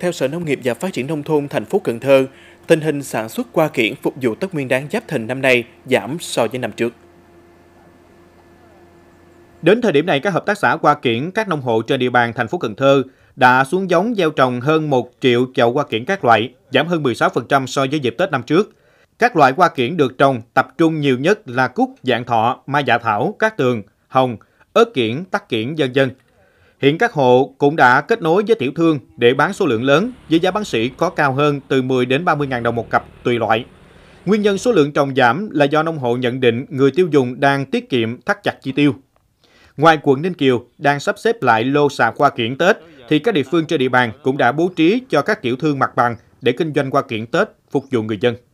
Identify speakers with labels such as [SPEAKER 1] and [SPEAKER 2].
[SPEAKER 1] Theo Sở Nông nghiệp và Phát triển Nông thôn thành phố Cần Thơ, tình hình sản xuất qua kiển phục vụ Tết
[SPEAKER 2] Nguyên đáng Giáp thình năm nay giảm so với năm trước. Đến thời điểm này, các hợp tác xã qua kiển, các nông hộ trên địa bàn thành phố Cần Thơ đã xuống giống gieo trồng hơn 1 triệu chậu hoa kiển các loại, giảm hơn 16% so với dịp Tết năm trước. Các loại hoa kiển được trồng tập trung nhiều nhất là cúc, dạng thọ, mai dạ thảo, cát tường, hồng, ớt kiển, tắc kiển, dân dân. Hiện các hộ cũng đã kết nối với tiểu thương để bán số lượng lớn với giá bán sỉ có cao hơn từ 10 đến 30 ngàn đồng một cặp tùy loại. Nguyên nhân số lượng trồng giảm là do nông hộ nhận định người tiêu dùng đang tiết kiệm thắt chặt chi tiêu. Ngoài quận Ninh Kiều đang sắp xếp lại lô xà qua kiển Tết, thì các địa phương trên địa bàn cũng đã bố trí cho các tiểu thương mặt bằng để kinh doanh qua kiển Tết phục vụ người dân.